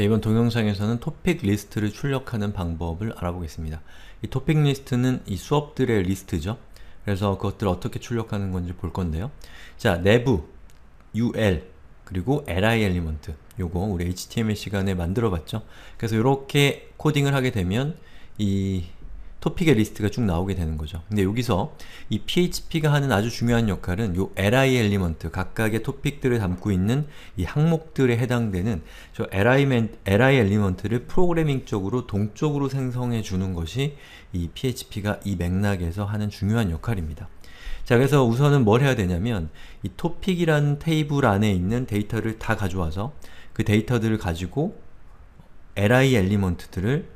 자, 이번 동영상에서는 토픽 리스트를 출력하는 방법을 알아보겠습니다. 이 토픽 리스트는 이 수업들의 리스트죠. 그래서 그것들을 어떻게 출력하는 건지 볼 건데요. 자, 내부 ul 그리고 li 엘리먼트 요거 우리 html 시간에 만들어 봤죠. 그래서 이렇게 코딩을 하게 되면 이 토픽의 리스트가 쭉 나오게 되는 거죠. 근데 여기서 이 PHP가 하는 아주 중요한 역할은 요 li 엘리먼트, 각각의 토픽들을 담고 있는 이 항목들에 해당되는 저 li, li 엘리먼트를 프로그래밍적으로 동적으로 생성해 주는 것이 이 PHP가 이 맥락에서 하는 중요한 역할입니다. 자 그래서 우선은 뭘 해야 되냐면 이 토픽이라는 테이블 안에 있는 데이터를 다 가져와서 그 데이터들을 가지고 li 엘리먼트들을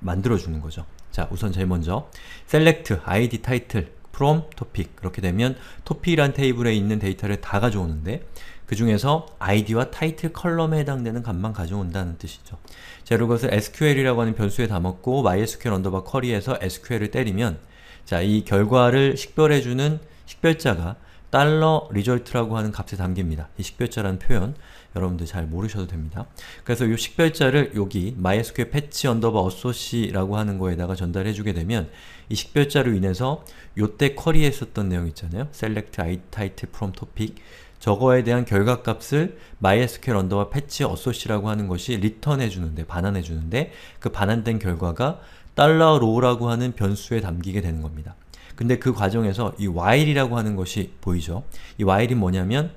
만들어주는 거죠. 자, 우선 제일 먼저 select id title from topic 그렇게 되면 topic이란 테이블에 있는 데이터를 다 가져오는데 그 중에서 id와 title 컬럼에 해당되는 값만 가져온다는 뜻이죠. 자, 이것을 sql이라고 하는 변수에 담았고 mysql 언더바 쿼리에서 sql을 때리면 자, 이 결과를 식별해주는 식별자가 달러 리절트라고 하는 값에 담깁니다. 이 식별자라는 표현 여러분들 잘 모르셔도 됩니다. 그래서 이 식별자를 여기 mysql patch underbar associ라고 하는 거에다가 전달해주게 되면 이 식별자로 인해서 요때 쿼리에 썼던 내용 있잖아요. select title from topic 저거에 대한 결과값을 mysql underbar patch associ라고 하는 것이 리턴해주는데, 반환해주는데 그 반환된 결과가 달러 row라고 하는 변수에 담기게 되는 겁니다. 근데 그 과정에서 이 while이라고 하는 것이 보이죠? 이 while이 뭐냐면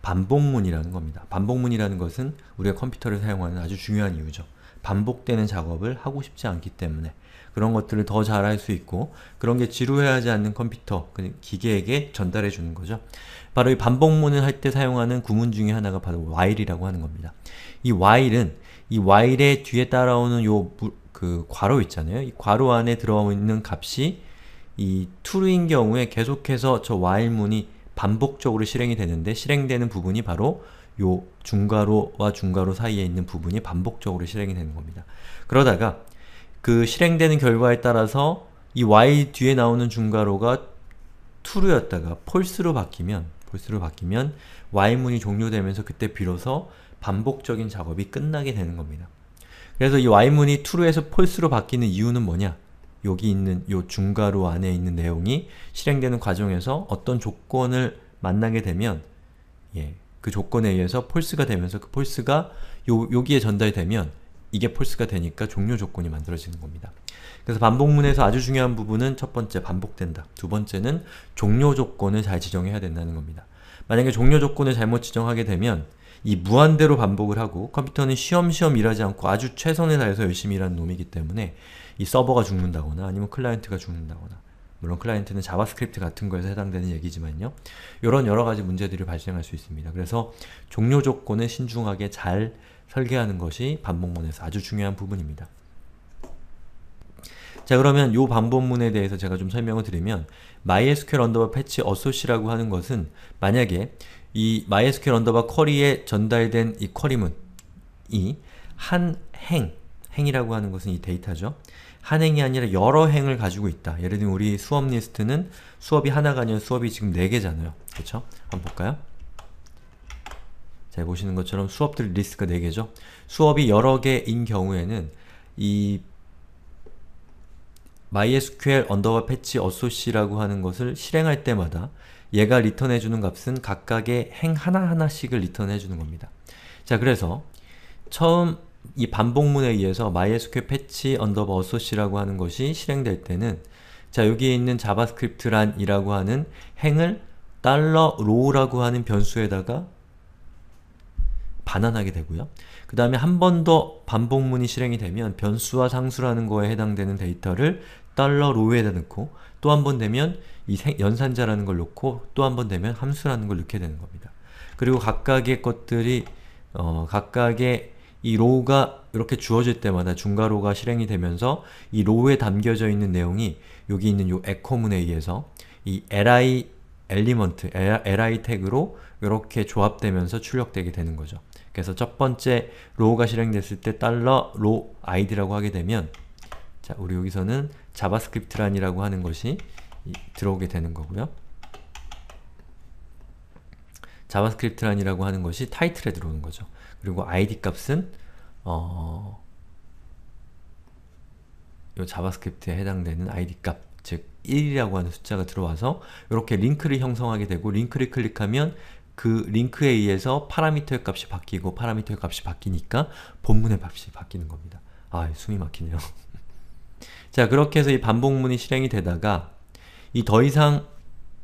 반복문이라는 겁니다. 반복문이라는 것은 우리가 컴퓨터를 사용하는 아주 중요한 이유죠. 반복되는 작업을 하고 싶지 않기 때문에 그런 것들을 더 잘할 수 있고 그런 게 지루해하지 않는 컴퓨터, 그 기계에게 전달해 주는 거죠. 바로 이 반복문을 할 때 사용하는 구문 중의 하나가 바로 while이라고 하는 겁니다. 이 while은 이 while의 뒤에 따라오는 요 그 괄호 있잖아요. 이 괄호 안에 들어와 있는 값이 이 true인 경우에 계속해서 저 while문이 반복적으로 실행이 되는데 실행되는 부분이 바로 요 중괄호와 중괄호 사이에 있는 부분이 반복적으로 실행이 되는 겁니다. 그러다가 그 실행되는 결과에 따라서 이 while 뒤에 나오는 중괄호가 true였다가 false로 바뀌면 false로 바뀌면 while문이 종료되면서 그때 비로소 반복적인 작업이 끝나게 되는 겁니다. 그래서 이 while문이 true에서 false로 바뀌는 이유는 뭐냐? 여기 있는 요 중괄호 안에 있는 내용이 실행되는 과정에서 어떤 조건을 만나게 되면 예, 그 조건에 의해서 폴스가 되면서 그 폴스가 요, 여기에 전달이 되면 이게 폴스가 되니까 종료 조건이 만들어지는 겁니다. 그래서 반복문에서 아주 중요한 부분은 첫 번째, 반복된다. 두 번째는 종료 조건을 잘 지정해야 된다는 겁니다. 만약에 종료 조건을 잘못 지정하게 되면 이 무한대로 반복을 하고 컴퓨터는 쉬엄쉬엄 일하지 않고 아주 최선을 다해서 열심히 일하는 놈이기 때문에 이 서버가 죽는다거나 아니면 클라이언트가 죽는다거나 물론 클라이언트는 자바스크립트 같은 거에서 해당되는 얘기지만요. 이런 여러가지 문제들이 발생할 수 있습니다. 그래서 종료 조건을 신중하게 잘 설계하는 것이 반복문에서 아주 중요한 부분입니다. 자 그러면 요 반복문에 대해서 제가 좀 설명을 드리면 MySQL 언더바 패치 어소시라고 하는 것은 만약에 이 MySQL 언더바 쿼리에 전달된 이 쿼리문이 한 행, 행이라고 하는 것은 이 데이터죠. 한 행이 아니라 여러 행을 가지고 있다. 예를 들면 우리 수업 리스트는 수업이 하나가 아니라 수업이 지금 4개잖아요. 그렇죠 한번 볼까요? 자, 보시는 것처럼 수업들 리스트가 4개죠. 수업이 여러 개인 경우에는 이 MySQL 언더바 패치 어소시라고 하는 것을 실행할 때마다 얘가 리턴해주는 값은 각각의 행 하나하나씩을 리턴해주는 겁니다. 자, 그래서 처음 이 반복문에 의해서 MySQL 패치 언더바 어소시라고 하는 것이 실행될 때는 자 여기에 있는 자바스크립트란이라고 하는 행을 달러 로우라고 하는 변수에다가 반환하게 되고요. 그 다음에 한 번 더 반복문이 실행이 되면 변수와 상수라는 거에 해당되는 데이터를 달러 로우에다 넣고 또 한 번 되면 이 연산자라는 걸 넣고 또 한 번 되면 함수라는 걸 넣게 되는 겁니다. 그리고 각각의 것들이 어, 각각의 이 r o w 가 이렇게 주어질 때마다 중괄호가 실행이 되면서 이 r o w 에 담겨져 있는 내용이 여기 있는 이 e c h o 문에 의해서 이 li 엘리먼트, li 태그로 이렇게 조합되면서 출력되게 되는 거죠. 그래서 첫 번째 r o w 가 실행됐을 때 달러 w id라고 하게 되면 자, 우리 여기서는 자바스크립트란이라고 하는 것이 들어오게 되는 거고요. 자바스크립트란이라고 하는 것이 타이틀에 들어오는 거죠. 그리고 id 값은 어... 요 자바스크립트에 해당되는 id 값, 즉 1이라고 하는 숫자가 들어와서 이렇게 링크를 형성하게 되고 링크를 클릭하면 그 링크에 의해서 파라미터의 값이 바뀌고 파라미터의 값이 바뀌니까 본문의 값이 바뀌는 겁니다. 아, 숨이 막히네요. 자, 그렇게 해서 이 반복문이 실행이 되다가 이 더 이상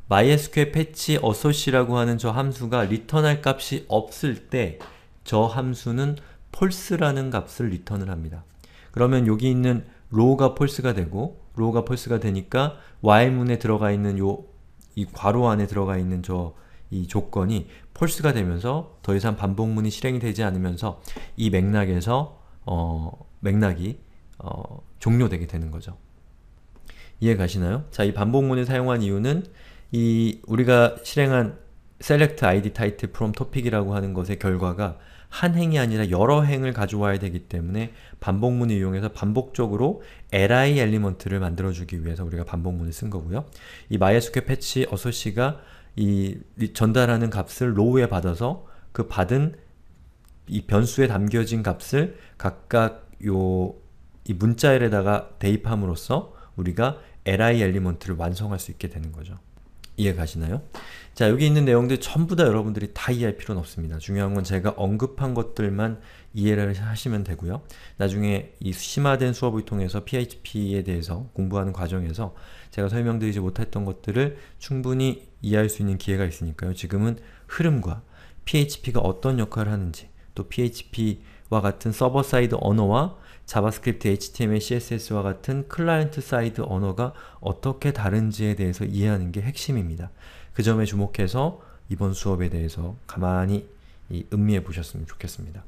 MySQL 패치 어서시라고 하는 저 함수가 리턴할 값이 없을 때 저 함수는 false라는 값을 리턴을 합니다. 그러면 여기 있는 row가 false가 되고 row가 false가 되니까 while문에 들어가 있는 요이 괄호 안에 들어가 있는 저 이 조건이 false가 되면서 더 이상 반복문이 실행이 되지 않으면서 이 맥락에서 어, 맥락이 어, 종료되게 되는 거죠. 이해 가시나요? 자, 이 반복문을 사용한 이유는 이 우리가 실행한 select id title from topic이라고 하는 것의 결과가 한 행이 아니라 여러 행을 가져와야 되기 때문에 반복문을 이용해서 반복적으로 li 엘리먼트를 만들어주기 위해서 우리가 반복문을 쓴 거고요. 이 MySQL 패치 어소씨가 이 전달하는 값을 로우에 받아서 그 받은 이 변수에 담겨진 값을 각각 요 이 문자열에다가 대입함으로써 우리가 li 엘리먼트를 완성할 수 있게 되는 거죠. 이해 가시나요? 자 여기 있는 내용들 전부 다 여러분들이 다 이해할 필요는 없습니다. 중요한 건 제가 언급한 것들만 이해를 하시면 되고요. 나중에 이 심화된 수업을 통해서 PHP에 대해서 공부하는 과정에서 제가 설명드리지 못했던 것들을 충분히 이해할 수 있는 기회가 있으니까요. 지금은 흐름과 PHP가 어떤 역할을 하는지 또 PHP와 같은 서버 사이드 언어와 자바스크립트, HTML, CSS와 같은 클라이언트 사이드 언어가 어떻게 다른지에 대해서 이해하는 게 핵심입니다. 그 점에 주목해서 이번 수업에 대해서 가만히 음미해 보셨으면 좋겠습니다.